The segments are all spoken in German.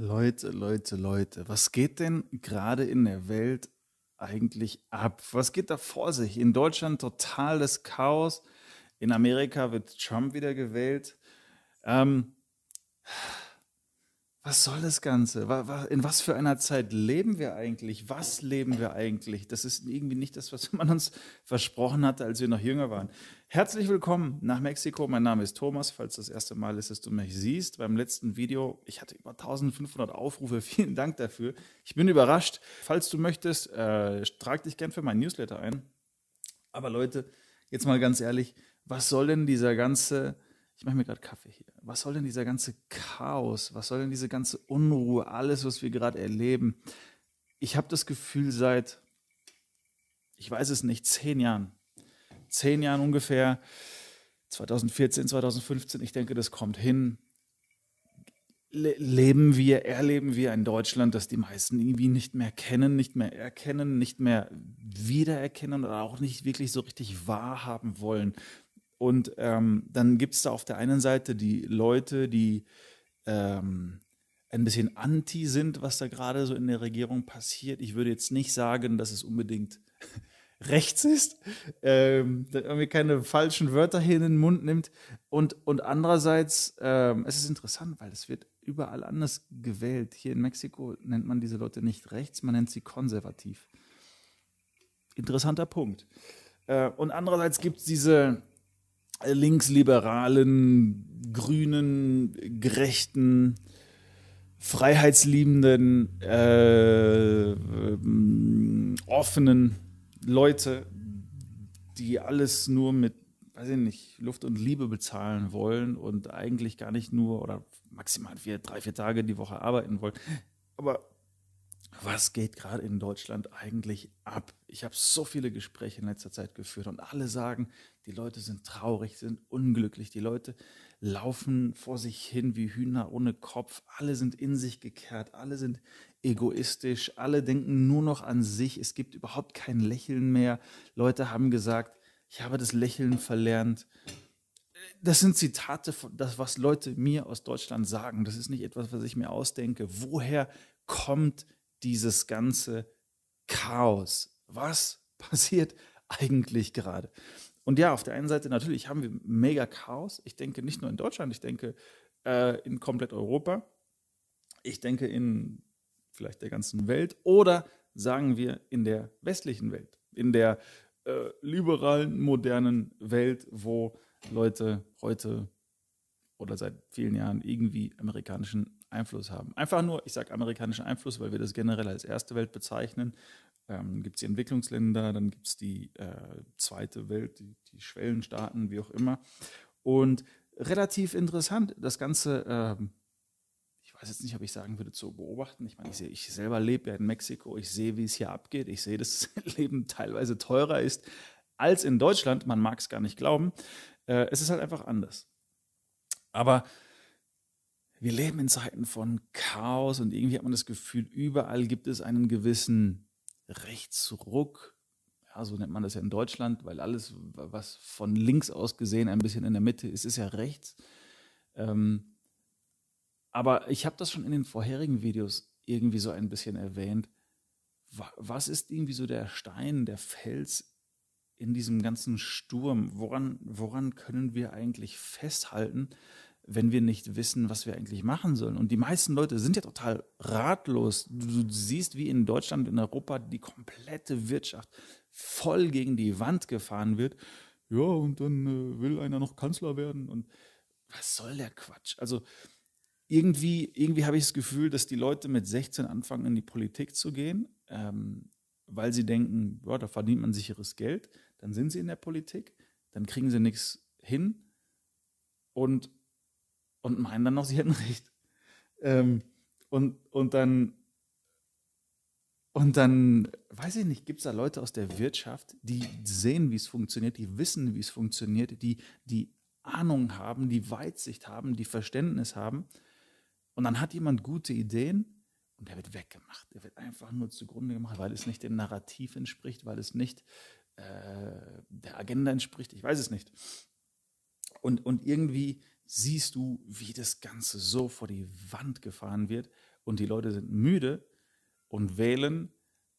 Leute, Leute, Leute, was geht denn gerade in der Welt eigentlich ab? Was geht da vor sich? In Deutschland totales Chaos. In Amerika wird Trump wieder gewählt. Ähm, was soll das Ganze? In was für einer Zeit leben wir eigentlich? Was leben wir eigentlich? Das ist irgendwie nicht das, was man uns versprochen hatte, als wir noch jünger waren. Herzlich willkommen nach Mexiko. Mein Name ist Thomas. Falls das erste Mal ist, dass du mich siehst, beim letzten Video, ich hatte über 1500 Aufrufe. Vielen Dank dafür. Ich bin überrascht. Falls du möchtest, äh, trag dich gern für meinen Newsletter ein. Aber Leute, jetzt mal ganz ehrlich, was soll denn dieser ganze ich mache mir gerade Kaffee hier. Was soll denn dieser ganze Chaos? Was soll denn diese ganze Unruhe? Alles, was wir gerade erleben. Ich habe das Gefühl seit, ich weiß es nicht, zehn Jahren. Zehn Jahren ungefähr. 2014, 2015, ich denke, das kommt hin. Le leben wir, erleben wir ein Deutschland, das die meisten irgendwie nicht mehr kennen, nicht mehr erkennen, nicht mehr wiedererkennen oder auch nicht wirklich so richtig wahrhaben wollen. Und ähm, dann gibt es da auf der einen Seite die Leute, die ähm, ein bisschen anti sind, was da gerade so in der Regierung passiert. Ich würde jetzt nicht sagen, dass es unbedingt rechts ist, ähm, dass irgendwie keine falschen Wörter hier in den Mund nimmt. Und, und andererseits, ähm, es ist interessant, weil es wird überall anders gewählt. Hier in Mexiko nennt man diese Leute nicht rechts, man nennt sie konservativ. Interessanter Punkt. Äh, und andererseits gibt es diese linksliberalen, grünen, gerechten, freiheitsliebenden, äh, offenen Leute, die alles nur mit, weiß ich nicht, Luft und Liebe bezahlen wollen und eigentlich gar nicht nur oder maximal vier, drei, vier Tage die Woche arbeiten wollen. Aber was geht gerade in Deutschland eigentlich ab? Ich habe so viele Gespräche in letzter Zeit geführt und alle sagen, die Leute sind traurig, sind unglücklich, die Leute laufen vor sich hin wie Hühner ohne Kopf, alle sind in sich gekehrt, alle sind egoistisch, alle denken nur noch an sich, es gibt überhaupt kein Lächeln mehr. Leute haben gesagt, ich habe das Lächeln verlernt. Das sind Zitate, das, was Leute mir aus Deutschland sagen. Das ist nicht etwas, was ich mir ausdenke. Woher kommt dieses ganze Chaos was passiert eigentlich gerade? Und ja, auf der einen Seite natürlich haben wir mega Chaos. Ich denke nicht nur in Deutschland, ich denke äh, in komplett Europa. Ich denke in vielleicht der ganzen Welt oder sagen wir in der westlichen Welt, in der äh, liberalen, modernen Welt, wo Leute heute oder seit vielen Jahren irgendwie amerikanischen Einfluss haben. Einfach nur, ich sage amerikanischen Einfluss, weil wir das generell als erste Welt bezeichnen ähm, gibt es die Entwicklungsländer, dann gibt es die äh, zweite Welt, die, die, Schwellenstaaten, wie auch immer. Und relativ interessant, das Ganze, ähm, ich weiß jetzt nicht, ob ich sagen würde, zu beobachten. Ich meine, ich, ich selber lebe ja in Mexiko, ich sehe, wie es hier abgeht, ich sehe, dass das Leben teilweise teurer ist als in Deutschland, man mag es gar nicht glauben. Äh, es ist halt einfach anders. Aber wir leben in Zeiten von Chaos und irgendwie hat man das Gefühl, überall gibt es einen gewissen Rechtsruck, ja, so nennt man das ja in Deutschland, weil alles, was von links aus gesehen ein bisschen in der Mitte ist, ist ja rechts. Ähm, aber ich habe das schon in den vorherigen Videos irgendwie so ein bisschen erwähnt. Was ist irgendwie so der Stein, der Fels in diesem ganzen Sturm? Woran, woran können wir eigentlich festhalten, wenn wir nicht wissen, was wir eigentlich machen sollen. Und die meisten Leute sind ja total ratlos. Du, siehst, wie in Deutschland, in Europa die komplette Wirtschaft voll gegen die Wand gefahren wird. Ja, und dann äh, will einer noch Kanzler werden. Und was soll der Quatsch? Also irgendwie, irgendwie habe ich das Gefühl, dass die Leute mit 16 anfangen, in die Politik zu gehen, ähm, weil sie denken, ja, da verdient man sicheres Geld. Dann sind sie in der Politik, dann kriegen sie nichts hin und und meinen dann noch, sie hätten recht. Ähm, und, und dann, und dann, weiß ich nicht, gibt es da Leute aus der Wirtschaft, die sehen, wie es funktioniert, die wissen, wie es funktioniert, die, die Ahnung haben, die Weitsicht haben, die Verständnis haben. Und dann hat jemand gute Ideen und der wird weggemacht. Der wird einfach nur zugrunde gemacht, weil es nicht dem Narrativ entspricht, weil es nicht äh, der Agenda entspricht. Ich weiß es nicht. Und, und irgendwie siehst du, wie das Ganze so vor die Wand gefahren wird und die Leute sind müde und wählen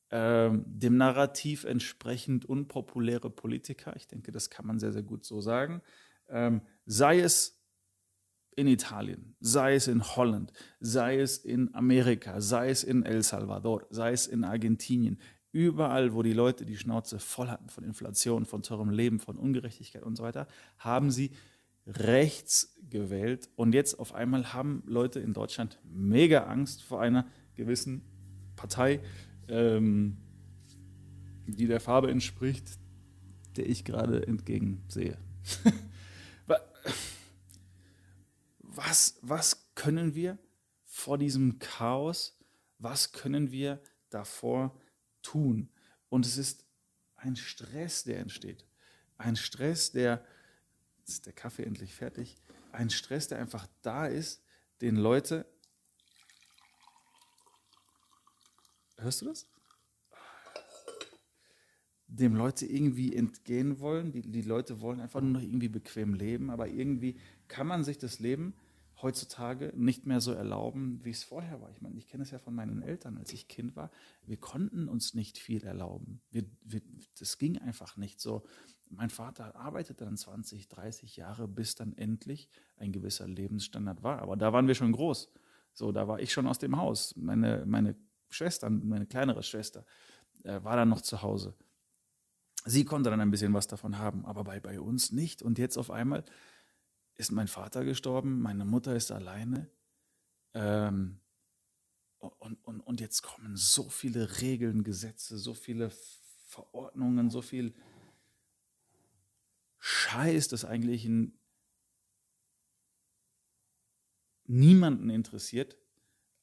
äh, dem Narrativ entsprechend unpopuläre Politiker. Ich denke, das kann man sehr, sehr gut so sagen. Ähm, sei es in Italien, sei es in Holland, sei es in Amerika, sei es in El Salvador, sei es in Argentinien, überall, wo die Leute die Schnauze voll hatten von Inflation, von teurem Leben, von Ungerechtigkeit und so weiter, haben sie rechts gewählt. Und jetzt auf einmal haben Leute in Deutschland mega Angst vor einer gewissen Partei, ähm, die der Farbe entspricht, der ich gerade entgegensehe. was, was können wir vor diesem Chaos, was können wir davor tun? Und es ist ein Stress, der entsteht. Ein Stress, der ist der Kaffee endlich fertig. Ein Stress, der einfach da ist, den Leute. Hörst du das? Dem Leute irgendwie entgehen wollen. Die, die Leute wollen einfach nur noch irgendwie bequem leben, aber irgendwie kann man sich das Leben heutzutage nicht mehr so erlauben, wie es vorher war. Ich meine, ich kenne es ja von meinen Eltern, als ich Kind war. Wir konnten uns nicht viel erlauben. Wir, wir, das ging einfach nicht so mein Vater arbeitete dann 20, 30 Jahre, bis dann endlich ein gewisser Lebensstandard war. Aber da waren wir schon groß. So, da war ich schon aus dem Haus. Meine, meine Schwester, meine kleinere Schwester, äh, war dann noch zu Hause. Sie konnte dann ein bisschen was davon haben, aber bei, bei uns nicht. Und jetzt auf einmal ist mein Vater gestorben, meine Mutter ist alleine. Ähm, und, und, und jetzt kommen so viele Regeln, Gesetze, so viele Verordnungen, so viel Scheiß das eigentlich in niemanden interessiert,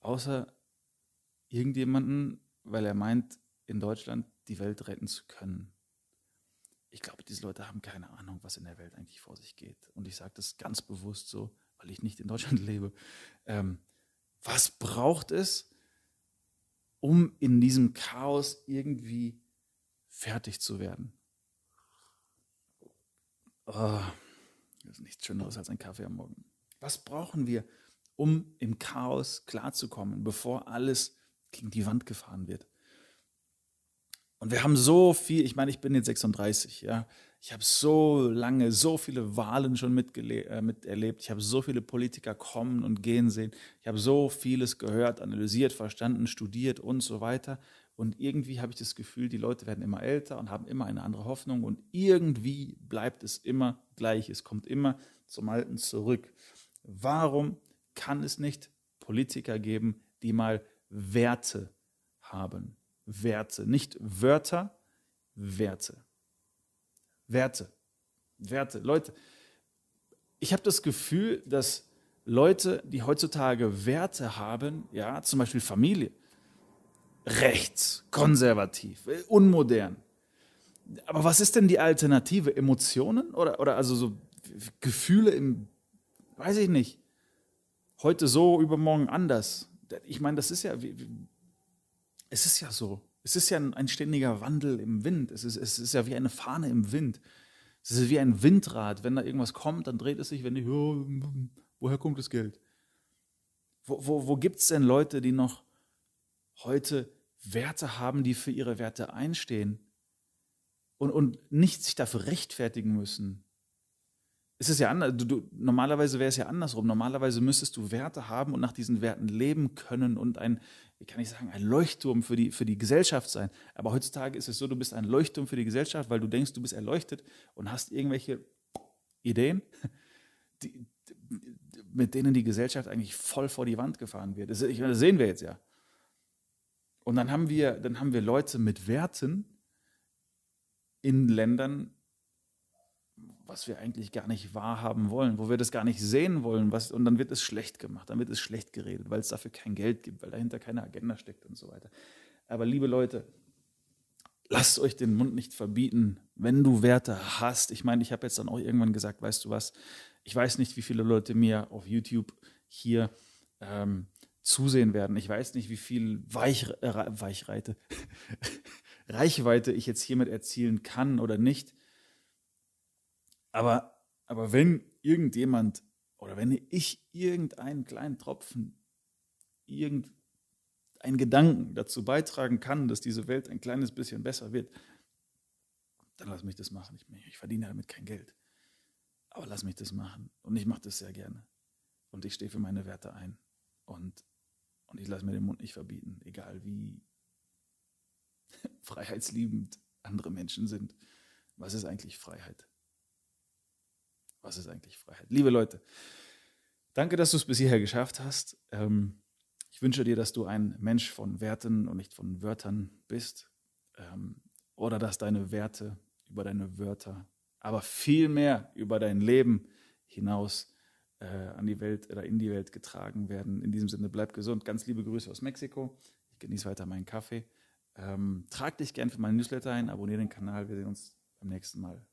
außer irgendjemanden, weil er meint, in Deutschland die Welt retten zu können. Ich glaube, diese Leute haben keine Ahnung, was in der Welt eigentlich vor sich geht. Und ich sage das ganz bewusst so, weil ich nicht in Deutschland lebe. Ähm, was braucht es, um in diesem Chaos irgendwie fertig zu werden? Oh, das ist nichts Schöneres als ein Kaffee am Morgen. Was brauchen wir, um im Chaos klarzukommen, bevor alles gegen die Wand gefahren wird? Und wir haben so viel, ich meine, ich bin jetzt 36, ja. Ich habe so lange, so viele Wahlen schon äh, miterlebt. Ich habe so viele Politiker kommen und gehen sehen. Ich habe so vieles gehört, analysiert, verstanden, studiert und so weiter. Und irgendwie habe ich das Gefühl, die Leute werden immer älter und haben immer eine andere Hoffnung und irgendwie bleibt es immer gleich. Es kommt immer zum Alten zurück. Warum kann es nicht Politiker geben, die mal Werte haben? Werte, nicht Wörter, Werte. Werte. Werte. Leute, ich habe das Gefühl, dass Leute, die heutzutage Werte haben, ja, zum Beispiel Familie, rechts, konservativ, äh, unmodern. Aber was ist denn die Alternative? Emotionen oder, oder also so Gefühle im, weiß ich nicht, heute so, übermorgen anders. Ich meine, das ist ja, es ist ja so. Es ist ja ein, ständiger Wandel im Wind. Es ist, es ist ja wie eine Fahne im Wind. Es ist wie ein Windrad. Wenn da irgendwas kommt, dann dreht es sich. Wenn ich, oh, woher kommt das Geld? Wo, wo, wo gibt es denn Leute, die noch heute Werte haben, die für ihre Werte einstehen und, und nicht sich dafür rechtfertigen müssen. Es ist ja anders, du, du, normalerweise wäre es ja andersrum. Normalerweise müsstest du Werte haben und nach diesen Werten leben können und ein, wie kann ich sagen, ein Leuchtturm für die, für die Gesellschaft sein. Aber heutzutage ist es so, du bist ein Leuchtturm für die Gesellschaft, weil du denkst, du bist erleuchtet und hast irgendwelche Ideen, die, mit denen die Gesellschaft eigentlich voll vor die Wand gefahren wird. Das, ich, das sehen wir jetzt ja. Und dann haben wir, dann haben wir Leute mit Werten in Ländern, was wir eigentlich gar nicht wahrhaben wollen, wo wir das gar nicht sehen wollen. Was, und dann wird es schlecht gemacht, dann wird es schlecht geredet, weil es dafür kein Geld gibt, weil dahinter keine Agenda steckt und so weiter. Aber liebe Leute, lasst euch den Mund nicht verbieten, wenn du Werte hast. Ich meine, ich habe jetzt dann auch irgendwann gesagt, weißt du was, ich weiß nicht, wie viele Leute mir auf YouTube hier ähm, zusehen werden. Ich weiß nicht, wie viel Weich, äh, Weichreite, Reichweite ich jetzt hiermit erzielen kann oder nicht. Aber, aber wenn irgendjemand oder wenn ich irgendeinen kleinen Tropfen, irgendeinen Gedanken dazu beitragen kann, dass diese Welt ein kleines bisschen besser wird, dann lass mich das machen. Ich, ich verdiene damit kein Geld. Aber lass mich das machen. Und ich mache das sehr gerne. Und ich stehe für meine Werte ein. Und und ich lasse mir den Mund nicht verbieten, egal wie freiheitsliebend andere Menschen sind. Was ist eigentlich Freiheit? Was ist eigentlich Freiheit? Liebe Leute, danke, dass du es bis hierher geschafft hast. Ähm, ich wünsche dir, dass du ein Mensch von Werten und nicht von Wörtern bist. Ähm, oder dass deine Werte über deine Wörter, aber vielmehr über dein Leben hinaus äh, an die Welt oder in die Welt getragen werden. In diesem Sinne, bleib gesund. Ganz liebe Grüße aus Mexiko. Ich genieße weiter meinen Kaffee. Ähm, trag dich gern für meinen Newsletter ein, abonniere den Kanal. Wir sehen uns beim nächsten Mal.